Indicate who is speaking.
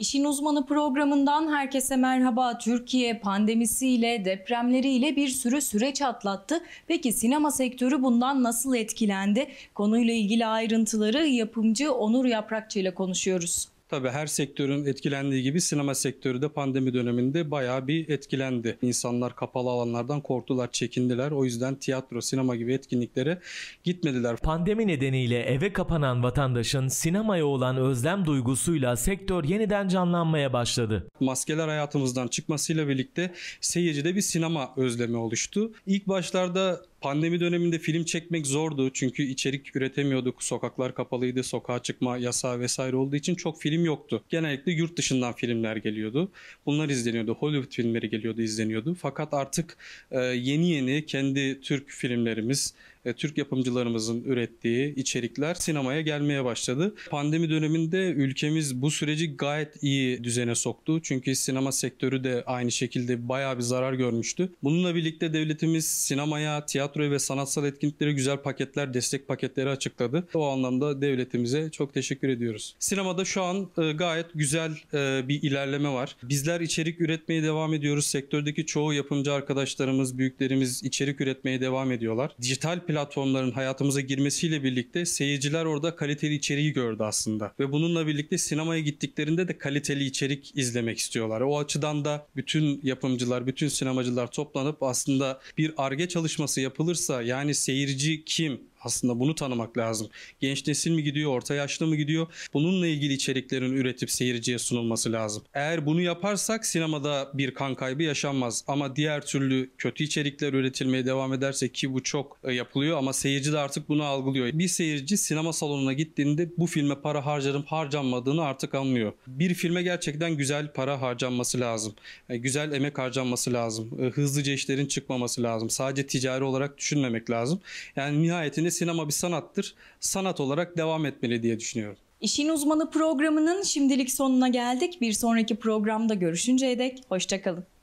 Speaker 1: İşin Uzmanı programından herkese merhaba. Türkiye pandemisiyle, depremleriyle bir sürü süreç atlattı. Peki sinema sektörü bundan nasıl etkilendi? Konuyla ilgili ayrıntıları yapımcı Onur Yaprakçı ile konuşuyoruz.
Speaker 2: Tabii her sektörün etkilendiği gibi sinema sektörü de pandemi döneminde bayağı bir etkilendi. İnsanlar kapalı alanlardan korktular, çekindiler. O yüzden tiyatro, sinema gibi etkinliklere gitmediler. Pandemi nedeniyle eve kapanan vatandaşın sinemaya olan özlem duygusuyla sektör yeniden canlanmaya başladı. Maskeler hayatımızdan çıkmasıyla birlikte seyircide bir sinema özlemi oluştu. İlk başlarda Pandemi döneminde film çekmek zordu çünkü içerik üretemiyorduk. Sokaklar kapalıydı, sokağa çıkma yasağı vesaire olduğu için çok film yoktu. Genellikle yurt dışından filmler geliyordu. Bunlar izleniyordu. Hollywood filmleri geliyordu, izleniyordu. Fakat artık e, yeni yeni kendi Türk filmlerimiz e, Türk yapımcılarımızın ürettiği içerikler sinemaya gelmeye başladı. Pandemi döneminde ülkemiz bu süreci gayet iyi düzene soktu. Çünkü sinema sektörü de aynı şekilde bayağı bir zarar görmüştü. Bununla birlikte devletimiz sinemaya, tiyatroya ve sanatsal etkinliklere güzel paketler, destek paketleri açıkladı. O anlamda devletimize çok teşekkür ediyoruz. Sinemada şu an e, gayet güzel e, bir ilerleme var. Bizler içerik üretmeye devam ediyoruz. Sektördeki çoğu yapımcı arkadaşlarımız, büyüklerimiz içerik üretmeye devam ediyorlar. Dijital platformların hayatımıza girmesiyle birlikte seyirciler orada kaliteli içeriği gördü aslında. Ve bununla birlikte sinemaya gittiklerinde de kaliteli içerik izlemek istiyorlar. O açıdan da bütün yapımcılar, bütün sinemacılar toplanıp aslında bir arge çalışması yapılırsa yani seyirci kim, aslında bunu tanımak lazım. Genç nesil mi gidiyor, orta yaşlı mı gidiyor? Bununla ilgili içeriklerin üretip seyirciye sunulması lazım. Eğer bunu yaparsak sinemada bir kan kaybı yaşanmaz. Ama diğer türlü kötü içerikler üretilmeye devam ederse ki bu çok e, yapılıyor ama seyirci de artık bunu algılıyor. Bir seyirci sinema salonuna gittiğinde bu filme para harcarım harcanmadığını artık anlıyor. Bir filme gerçekten güzel para harcanması lazım. E, güzel emek harcanması lazım. E, hızlıca işlerin çıkmaması lazım. Sadece ticari olarak düşünmemek lazım. Yani nihayetinde Haliyle sinema bir sanattır. Sanat olarak devam etmeli diye düşünüyorum.
Speaker 1: İşin Uzmanı programının şimdilik sonuna geldik. Bir sonraki programda görüşünceye dek hoşçakalın.